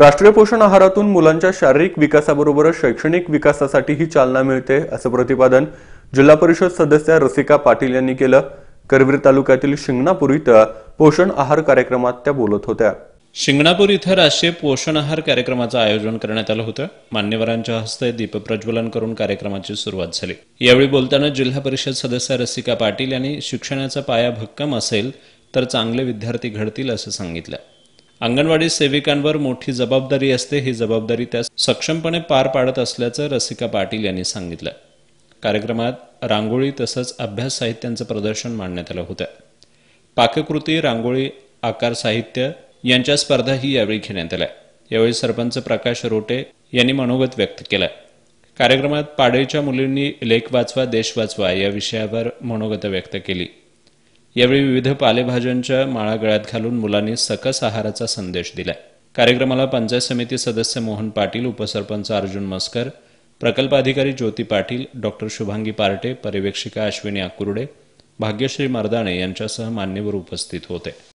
राष्ट्रीय पोषण आहारातून मुलांच्या शारीरिक विकासाबरोबरच शैक्षणिक विकासासाठीही चालना मिळते असं प्रतिपादन जिल्हा परिषद सदस्या रसिका पाटील यांनी केलं करवीर तालुक्यातील शिंगणापूर इथं पोषण आहार कार्यक्रमात त्या बोलत होत्या शिंगणापूर इथं राष्ट्रीय पोषण आहार कार्यक्रमाचं आयोजन करण्यात आलं होतं मान्यवरांच्या हस्ते दीपप्रज्वलन करून कार्यक्रमाची सुरुवात झाली यावेळी बोलताना जिल्हा परिषद सदस्य रसिका पाटील यांनी शिक्षणाचा पाया भक्कम असेल तर चांगले विद्यार्थी घडतील असं सांगितलं अंगणवाडी सेविकांवर मोठी जबाबदारी असते ही जबाबदारी त्या सक्षमपणे पार पाडत असल्याचं रसिका पाटील यांनी सांगितलं कार्यक्रमात रांगोळी तसंच अभ्यास साहित्यांचं प्रदर्शन मांडण्यात आलं होतं पाककृती रांगोळी आकार साहित्य यांच्या स्पर्धाही यावेळी घेण्यात आल्या यावेळी सरपंच प्रकाश रोटे यांनी मनोगत व्यक्त केलं कार्यक्रमात पाडळीच्या मुलींनी लेख वाचवा देश वाचवा या विषयावर मनोगत व्यक्त केली यावेळी विविध पालेभाज्यांच्या माळा गळ्यात घालून मुलांनी सकस आहाराचा संदेश दिला कार्यक्रमाला पंचायत समिती सदस्य मोहन पाटील उपसरपंच अर्जुन मस्कर प्रकल्प अधिकारी ज्योती पाटील डॉक्टर शुभांगी पार्टे पर्यवेक्षिका अश्विनी आकुर्डे भाग्यश्री मर्दाणे यांच्यासह मान्यवर उपस्थित होते